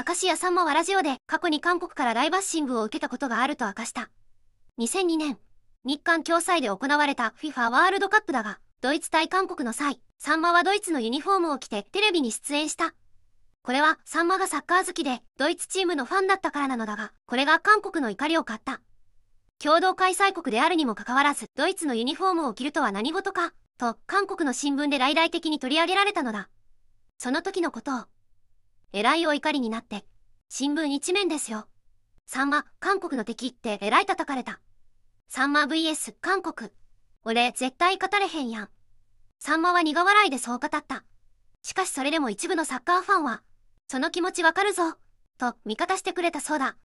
明石家さんまはラジオで過去に韓国から大バッシングを受けたことがあると明かした。2002年、日韓共催で行われた FIFA ワールドカップだが、ドイツ対韓国の際、さんまはドイツのユニフォームを着てテレビに出演した。これはさんまがサッカー好きでドイツチームのファンだったからなのだが、これが韓国の怒りを買った。共同開催国であるにもかかわらず、ドイツのユニフォームを着るとは何事か、と韓国の新聞で大々的に取り上げられたのだ。その時のことを、えらいお怒りになって、新聞一面ですよ。さんま、韓国の敵ってえらい叩かれた。さんま VS 韓国。俺、絶対勝たれへんやん。さんまは苦笑いでそう語った。しかしそれでも一部のサッカーファンは、その気持ちわかるぞ、と味方してくれたそうだ。